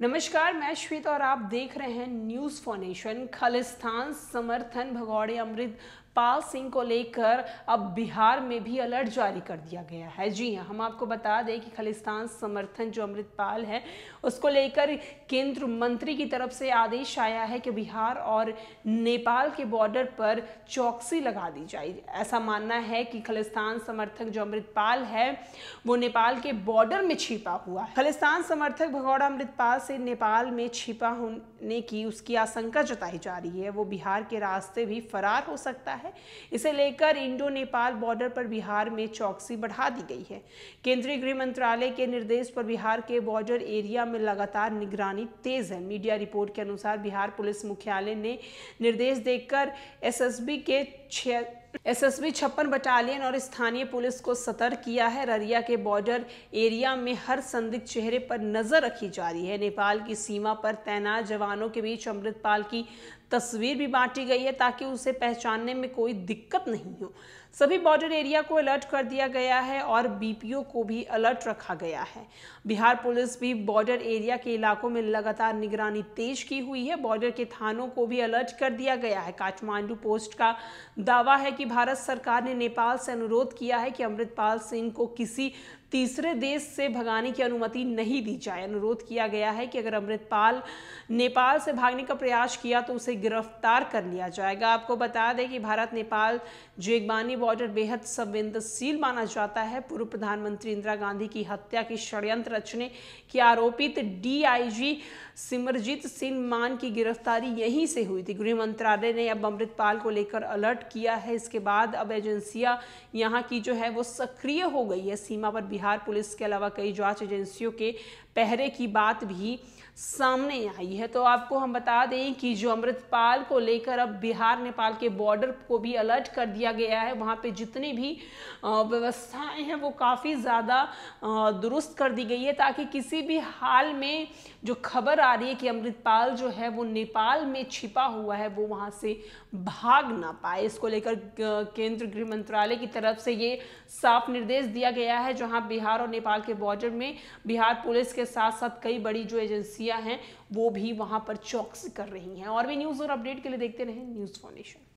नमस्कार मैं श्वेता और आप देख रहे हैं न्यूज़ फॉर नेशन खालिस्तान समर्थन भगौड़े अमृत पाल सिंह को लेकर अब बिहार में भी अलर्ट जारी कर दिया गया है जी हाँ हम आपको बता दें कि खालिस्तान समर्थन जो अमृतपाल है उसको लेकर केंद्र मंत्री की तरफ से आदेश आया है कि बिहार और नेपाल के बॉर्डर पर चौकसी लगा दी जाए ऐसा मानना है कि खालिस्तान समर्थक जो अमृतपाल है वो नेपाल के बॉर्डर में छिपा हुआ है खालिस्तान समर्थक भगौड़ा अमृतपाल से नेपाल में छिपा होने की उसकी आशंका जताई जा रही है वो बिहार के रास्ते भी फरार हो सकता है है इसे लेकर इंडो नेपाल बॉर्डर पर बिहार में चौकसी बढ़ा दी गई है केंद्रीय गृह मंत्रालय के निर्देश पर बिहार के बॉर्डर एरिया में लगातार निगरानी तेज है मीडिया रिपोर्ट के अनुसार बिहार पुलिस मुख्यालय ने निर्देश देकर एसएसबी के एसएसबी छप्पन बटालियन और स्थानीय पुलिस को सतर्क किया है ररिया के बॉर्डर एरिया में हर संदिग्ध चेहरे पर नजर रखी जा रही है नेपाल की सीमा पर तैनात जवानों के बीच अमृतपाल की तस्वीर भी बांटी गई है ताकि उसे पहचानने में कोई दिक्कत नहीं हो सभी बॉर्डर एरिया को अलर्ट कर दिया गया है और बीपीओ को भी अलर्ट रखा गया है बिहार पुलिस भी बॉर्डर एरिया के इलाकों में लगातार निगरानी तेज की हुई है बॉर्डर के थानों को भी अलर्ट कर दिया गया है काठमांडू पोस्ट का दावा है कि भारत सरकार ने नेपाल से अनुरोध किया है कि अमृतपाल सिंह को किसी तीसरे देश से भगाने की अनुमति नहीं दी जाए अनुरोध किया गया है कि अगर अमृतपाल नेपाल से भागने का प्रयास किया तो उसे गिरफ्तार कर लिया जाएगा आपको बता दें कि भारत नेपाल जेगबानी बॉर्डर बेहद संवेदनशील माना जाता है पूर्व प्रधानमंत्री इंदिरा गांधी की हत्या की षड्यंत्र रचने के आरोपित डीआईजी सिमरजीत सिंह मान की गिरफ्तारी यहीं से हुई थी गृह मंत्रालय ने अब अमृतपाल को लेकर अलर्ट किया है इसके बाद अब एजेंसियां यहाँ की जो है वो सक्रिय हो गई है सीमा पर बिहार बिहार पुलिस के अलावा कई जांच एजेंसियों के पहरे की बात भी सामने आई है तो आपको हम बता दें कि जो अमृतपाल को लेकर अब बिहार नेपाल के बॉर्डर को भी अलर्ट कर दिया गया है वहाँ पे जितनी भी व्यवस्थाएं हैं वो काफ़ी ज़्यादा दुरुस्त कर दी गई है ताकि किसी भी हाल में जो खबर आ रही है कि अमृतपाल जो है वो नेपाल में छिपा हुआ है वो वहाँ से भाग ना पाए इसको लेकर केंद्र गृह मंत्रालय की तरफ से ये साफ निर्देश दिया गया है जहाँ बिहार और नेपाल के बॉर्डर में बिहार पुलिस के साथ साथ कई बड़ी जो एजेंसी एजेंसियां हैं वो भी वहां पर चौकसी कर रही हैं और भी न्यूज़ और अपडेट के लिए देखते रहें न्यूज़ फाउंडेशन